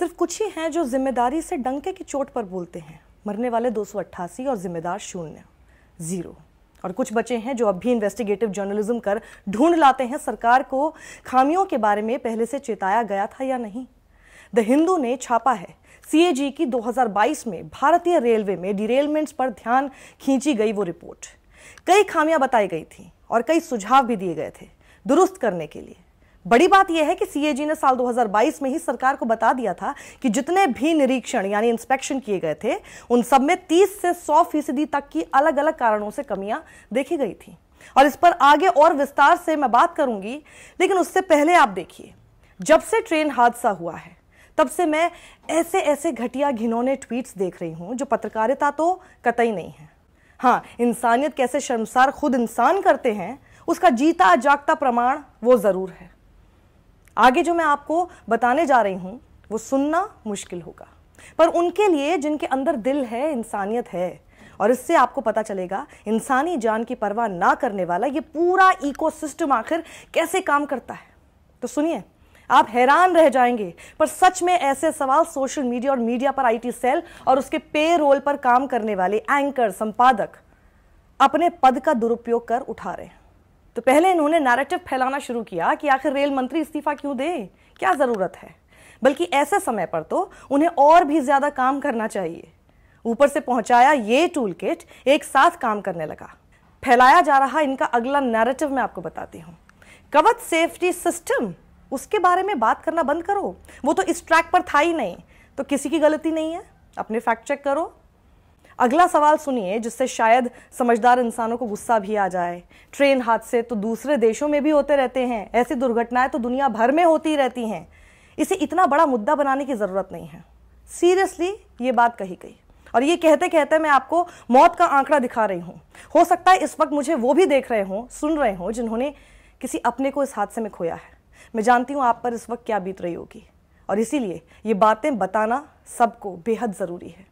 सिर्फ कुछ ही हैं जो जिम्मेदारी से डंके की चोट पर बोलते हैं मरने वाले दो और जिम्मेदार शून्य ज़ीरो और कुछ बचे हैं जो अब भी इन्वेस्टिगेटिव जर्नलिज्म कर ढूंढ लाते हैं सरकार को खामियों के बारे में पहले से चेताया गया था या नहीं द हिंदू ने छापा है सीएजी की 2022 में भारतीय रेलवे में डिरेलमेंट्स पर ध्यान खींची गई वो रिपोर्ट कई खामियां बताई गई थी और कई सुझाव भी दिए गए थे दुरुस्त करने के लिए बड़ी बात यह है कि सीएजी ने साल 2022 में ही सरकार को बता दिया था कि जितने भी निरीक्षण यानी इंस्पेक्शन किए गए थे उन सब में 30 से 100 फीसदी तक की अलग अलग कारणों से कमियां देखी गई थी और इस पर आगे और विस्तार से मैं बात करूंगी लेकिन उससे पहले आप देखिए जब से ट्रेन हादसा हुआ है तब से मैं ऐसे ऐसे घटिया घिनौने ट्वीट्स देख रही हूं जो पत्रकारिता तो कतई नहीं है हाँ इंसानियत कैसे शर्मसार खुद इंसान करते हैं उसका जीता जागता प्रमाण वो जरूर है आगे जो मैं आपको बताने जा रही हूं वो सुनना मुश्किल होगा पर उनके लिए जिनके अंदर दिल है इंसानियत है और इससे आपको पता चलेगा इंसानी जान की परवाह ना करने वाला ये पूरा इकोसिस्टम आखिर कैसे काम करता है तो सुनिए आप हैरान रह जाएंगे पर सच में ऐसे सवाल सोशल मीडिया और मीडिया पर आईटी सेल और उसके पे रोल पर काम करने वाले एंकर संपादक अपने पद का दुरुपयोग कर उठा रहे हैं तो पहले इन्होंने नैरेटिव फैलाना शुरू किया कि आखिर रेल मंत्री इस्तीफा क्यों दे क्या ज़रूरत है बल्कि ऐसे समय पर तो उन्हें और भी ज़्यादा काम करना चाहिए ऊपर से पहुंचाया ये टूल किट एक साथ काम करने लगा फैलाया जा रहा इनका अगला नैरेटिव मैं आपको बताती हूँ कवच सेफ्टी सिस्टम उसके बारे में बात करना बंद करो वो तो इस ट्रैक पर था ही नहीं तो किसी की गलती नहीं है अपने फैक्ट चेक करो अगला सवाल सुनिए जिससे शायद समझदार इंसानों को गुस्सा भी आ जाए ट्रेन हादसे तो दूसरे देशों में भी होते रहते हैं ऐसी दुर्घटनाएं तो दुनिया भर में होती रहती हैं इसे इतना बड़ा मुद्दा बनाने की ज़रूरत नहीं है सीरियसली ये बात कही गई और ये कहते कहते मैं आपको मौत का आंकड़ा दिखा रही हूँ हो सकता है इस वक्त मुझे वो भी देख रहे हों सुन रहे हों जिन्होंने किसी अपने को इस हादसे में खोया है मैं जानती हूँ आप पर इस वक्त क्या बीत रही होगी और इसीलिए ये बातें बताना सबको बेहद ज़रूरी है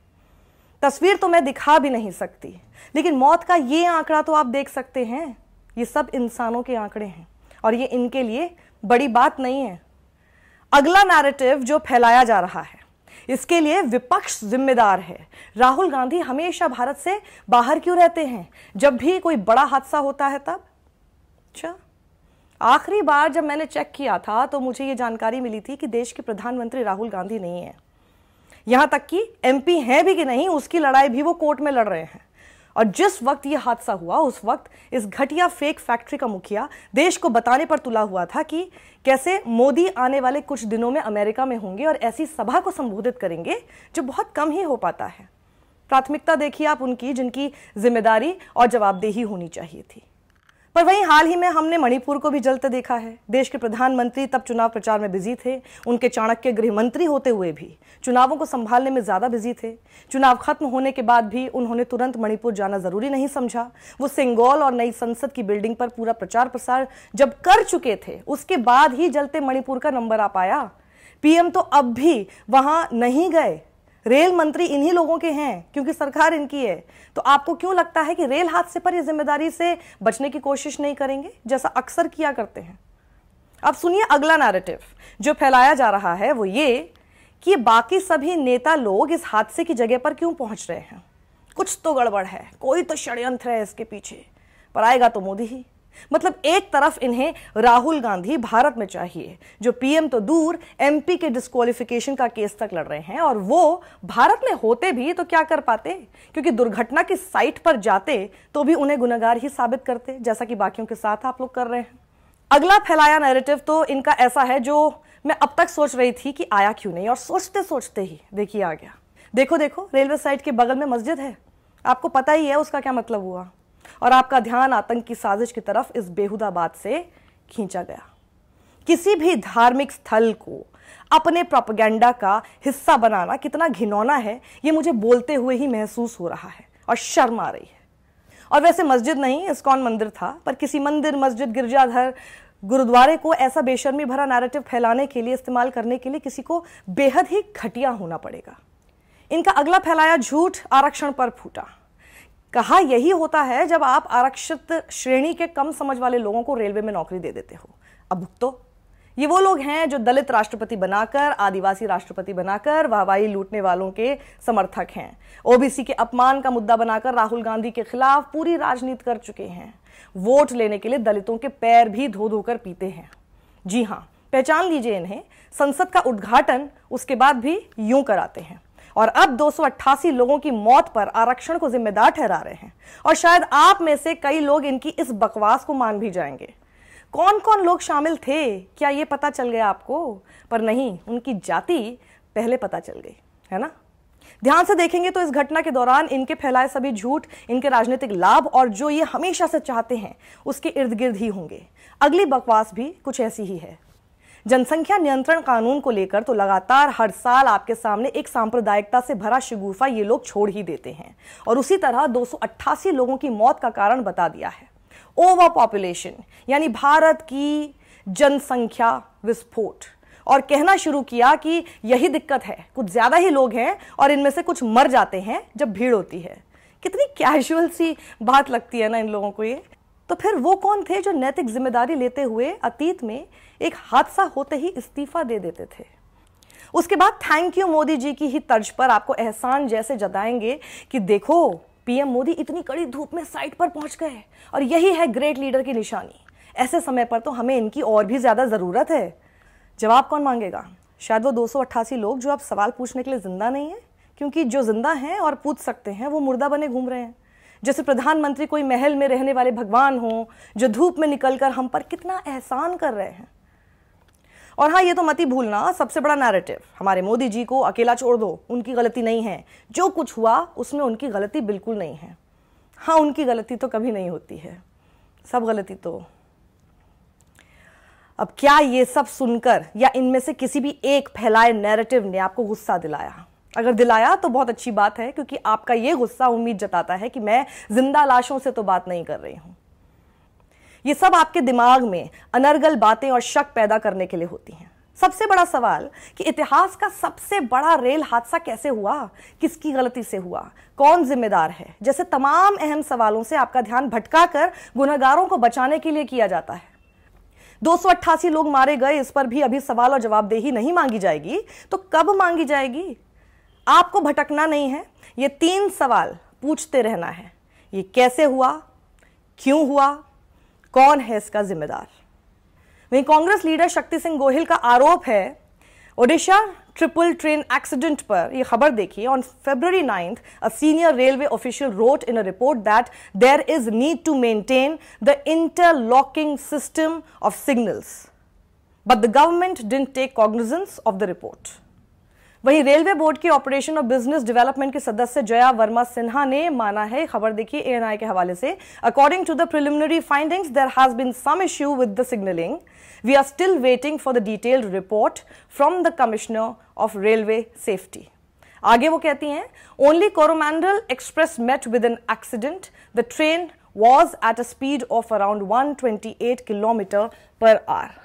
तस्वीर तो मैं दिखा भी नहीं सकती लेकिन मौत का ये आंकड़ा तो आप देख सकते हैं ये सब इंसानों के आंकड़े हैं और ये इनके लिए बड़ी बात नहीं है अगला नैरेटिव जो फैलाया जा रहा है इसके लिए विपक्ष जिम्मेदार है राहुल गांधी हमेशा भारत से बाहर क्यों रहते हैं जब भी कोई बड़ा हादसा होता है तब अच्छा आखिरी बार जब मैंने चेक किया था तो मुझे ये जानकारी मिली थी कि देश के प्रधानमंत्री राहुल गांधी नहीं है यहां तक कि एमपी हैं भी कि नहीं उसकी लड़ाई भी वो कोर्ट में लड़ रहे हैं और जिस वक्त यह हादसा हुआ उस वक्त इस घटिया फेक फैक्ट्री का मुखिया देश को बताने पर तुला हुआ था कि कैसे मोदी आने वाले कुछ दिनों में अमेरिका में होंगे और ऐसी सभा को संबोधित करेंगे जो बहुत कम ही हो पाता है प्राथमिकता देखिए आप उनकी जिनकी जिम्मेदारी और जवाबदेही होनी चाहिए थी पर वहीं हाल ही में हमने मणिपुर को भी जलते देखा है देश के प्रधानमंत्री तब चुनाव प्रचार में बिजी थे उनके चाणक्य गृह मंत्री होते हुए भी चुनावों को संभालने में ज़्यादा बिजी थे चुनाव खत्म होने के बाद भी उन्होंने तुरंत मणिपुर जाना ज़रूरी नहीं समझा वो सिंगौल और नई संसद की बिल्डिंग पर पूरा प्रचार प्रसार जब कर चुके थे उसके बाद ही जलते मणिपुर का नंबर आ पाया पीएम तो अब भी वहां नहीं गए रेल मंत्री इन्हीं लोगों के हैं क्योंकि सरकार इनकी है तो आपको क्यों लगता है कि रेल हादसे पर ये जिम्मेदारी से बचने की कोशिश नहीं करेंगे जैसा अक्सर किया करते हैं अब सुनिए अगला नैरेटिव जो फैलाया जा रहा है वो ये कि बाकी सभी नेता लोग इस हादसे की जगह पर क्यों पहुंच रहे हैं कुछ तो गड़बड़ है कोई तो षड्यंत्र है इसके पीछे पर आएगा तो मोदी ही मतलब एक तरफ इन्हें राहुल गांधी भारत में चाहिए जो पीएम तो दूर एमपी के डिस्कालिफिकेशन का केस तक लड़ रहे हैं और वो भारत में होते भी तो क्या कर पाते क्योंकि दुर्घटना की साइट पर जाते तो भी उन्हें गुनागार ही साबित करते जैसा कि बाकियों के साथ आप लोग कर रहे हैं अगला फैलाया नैरेटिव तो इनका ऐसा है जो मैं अब तक सोच रही थी कि आया क्यों नहीं और सोचते सोचते ही देखिए आ गया देखो देखो रेलवे साइट के बगल में मस्जिद है आपको पता ही है उसका क्या मतलब हुआ और आपका ध्यान आतंकी साजिश की तरफ इस बेहुदा बात से खींचा गया किसी भी धार्मिक स्थल को अपने प्रोपगेंडा का हिस्सा बनाना कितना घिनौना है ये मुझे बोलते हुए ही महसूस हो रहा है और शर्म आ रही है और वैसे मस्जिद नहीं इसकॉन मंदिर था पर किसी मंदिर मस्जिद गिरजाघर गुरुद्वारे को ऐसा बेशर्मी भरा नैरेटिव फैलाने के लिए इस्तेमाल करने के लिए किसी को बेहद ही घटिया होना पड़ेगा इनका अगला फैलाया झूठ आरक्षण पर फूटा कहा यही होता है जब आप आरक्षित श्रेणी के कम समझ वाले लोगों को रेलवे में नौकरी दे देते हो अब तो ये वो लोग हैं जो दलित राष्ट्रपति बनाकर आदिवासी राष्ट्रपति बनाकर वाहवाही लूटने वालों के समर्थक हैं ओबीसी के अपमान का मुद्दा बनाकर राहुल गांधी के खिलाफ पूरी राजनीति कर चुके हैं वोट लेने के लिए दलितों के पैर भी धो धोकर पीते हैं जी हाँ पहचान लीजिए इन्हें संसद का उद्घाटन उसके बाद भी यूं कराते हैं और अब दो लोगों की मौत पर आरक्षण को जिम्मेदार ठहरा रहे हैं और शायद आप में से कई लोग इनकी इस बकवास को मान भी जाएंगे कौन कौन लोग शामिल थे क्या ये पता चल गया आपको पर नहीं उनकी जाति पहले पता चल गई है ना ध्यान से देखेंगे तो इस घटना के दौरान इनके फैलाए सभी झूठ इनके राजनीतिक लाभ और जो ये हमेशा से चाहते हैं उसके इर्द गिर्द ही होंगे अगली बकवास भी कुछ ऐसी ही है जनसंख्या नियंत्रण कानून को लेकर तो लगातार हर साल आपके सामने एक सांप्रदायिकता से भरा शिगुफा ये लोग छोड़ ही देते हैं और उसी तरह 288 लोगों की मौत का कारण बता दिया है ओवर पॉपुलेशन यानी भारत की जनसंख्या विस्फोट और कहना शुरू किया कि यही दिक्कत है कुछ ज़्यादा ही लोग हैं और इनमें से कुछ मर जाते हैं जब भीड़ होती है कितनी कैजुअल सी बात लगती है ना इन लोगों को ये तो फिर वो कौन थे जो नैतिक जिम्मेदारी लेते हुए अतीत में एक हादसा होते ही इस्तीफा दे देते थे उसके बाद थैंक यू मोदी जी की ही तर्ज पर आपको एहसान जैसे जताएंगे कि देखो पीएम मोदी इतनी कड़ी धूप में साइट पर पहुंच गए और यही है ग्रेट लीडर की निशानी ऐसे समय पर तो हमें इनकी और भी ज़्यादा ज़रूरत है जवाब कौन मांगेगा शायद वो दो लोग जो आप सवाल पूछने के लिए ज़िंदा नहीं है क्योंकि जो ज़िंदा हैं और पूछ सकते हैं वो मुर्दा बने घूम रहे हैं जैसे प्रधानमंत्री कोई महल में रहने वाले भगवान हो जो धूप में निकलकर हम पर कितना एहसान कर रहे हैं और हाँ ये तो मत ही भूलना सबसे बड़ा नैरेटिव हमारे मोदी जी को अकेला छोड़ दो उनकी गलती नहीं है जो कुछ हुआ उसमें उनकी गलती बिल्कुल नहीं है हाँ उनकी गलती तो कभी नहीं होती है सब गलती तो अब क्या ये सब सुनकर या इनमें से किसी भी एक फैलाए नैरेटिव ने आपको गुस्सा दिलाया अगर दिलाया तो बहुत अच्छी बात है क्योंकि आपका यह गुस्सा उम्मीद जताता है कि मैं जिंदा लाशों से तो बात नहीं कर रही हूं ये सब आपके दिमाग में अनर्गल बातें और शक पैदा करने के लिए होती हैं सबसे बड़ा सवाल कि इतिहास का सबसे बड़ा रेल हादसा कैसे हुआ किसकी गलती से हुआ कौन जिम्मेदार है जैसे तमाम अहम सवालों से आपका ध्यान भटका कर गुनहगारों को बचाने के लिए किया जाता है दो लोग मारे गए इस पर भी अभी सवाल और जवाबदेही नहीं मांगी जाएगी तो कब मांगी जाएगी आपको भटकना नहीं है ये तीन सवाल पूछते रहना है ये कैसे हुआ क्यों हुआ कौन है इसका जिम्मेदार वहीं कांग्रेस लीडर शक्ति सिंह गोहिल का आरोप है ओडिशा ट्रिपल ट्रेन एक्सीडेंट पर यह खबर देखिए on February ninth a senior railway official wrote in a report that there is need to maintain the interlocking system of signals but the government didn't take cognizance of the report वहीं railway board की operation और business development के सदस्य जया वर्मा सिन्हा ने माना है खबर देखिए एएनआई के हवाले से according to the preliminary findings there has been some issue with the signalling we are still waiting for the detailed report from the commissioner of railway safety आगे वो कहती हैं only Coromandel express met with an accident the train was at a speed of around 128 kilometre per hour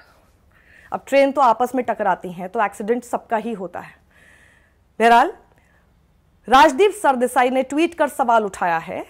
अब train तो आपस में टकराती हैं तो एक्सीडेंट सबका ही होता है बहरहाल राजदीप सरदेसाई ने ट्वीट कर सवाल उठाया है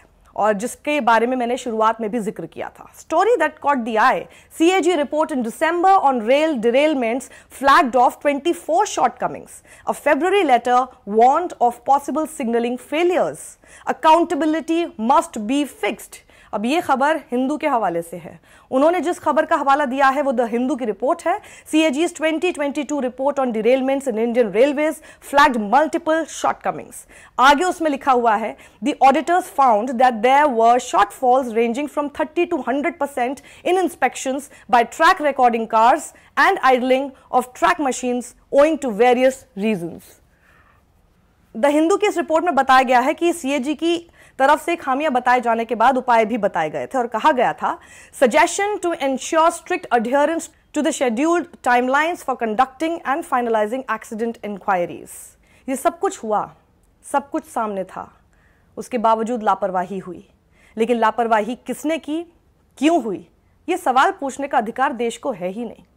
और जिसके बारे में मैंने शुरुआत में भी जिक्र किया था story that caught the eye CAG report in December on rail derailments flagged off 24 shortcomings a February letter want of possible signalling failures accountability must be fixed अब ये खबर हिंदू के हवाले से है उन्होंने जिस खबर का हवाला दिया है वो द हिंदू की रिपोर्ट है C A G twenty two report on derailments in Indian railways flagged multiple shortcomings आगे उसमें लिखा हुआ है the auditors found that there were shortfalls ranging from thirty to hundred percent in inspection by track recording cars and idling of track machines owing to various reasons the Hindu की इस report में बताया गया है कि CAG की तरफ से खामियां बताए जाने के बाद उपाय भी बताए गए थे और कहा गया था suggestion to ensure strict adherence to the scheduled timelines for conducting and finalising accident inquiries ये सब कुछ हुआ सब कुछ सामने था उसके बावजूद लापरवाही हुई लेकिन लापरवाही किसने की क्यों हुई ये सवाल पूछने का अधिकार देश को है ही नहीं